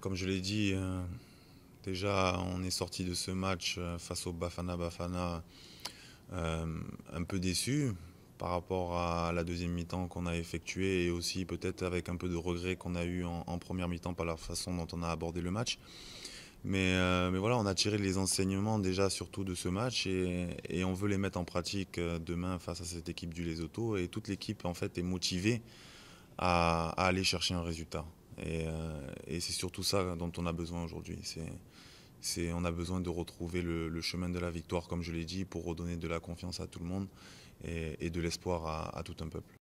comme je l'ai dit, euh, déjà on est sorti de ce match euh, face au Bafana Bafana euh, un peu déçu par rapport à la deuxième mi-temps qu'on a effectuée et aussi peut-être avec un peu de regret qu'on a eu en, première mi-temps par la façon dont on a abordé le match. Mais, mais, voilà, on a tiré les enseignements déjà surtout de ce match et, on veut les mettre en pratique demain face à cette équipe du Lesotho et toute l'équipe en fait est motivée à aller chercher un résultat. Euh, et, c'est surtout ça dont on a besoin aujourd'hui. C'est, on a besoin de retrouver le, chemin de la victoire, comme je l'ai dit, pour redonner de la confiance à tout le monde et, de l'espoir à tout un peuple.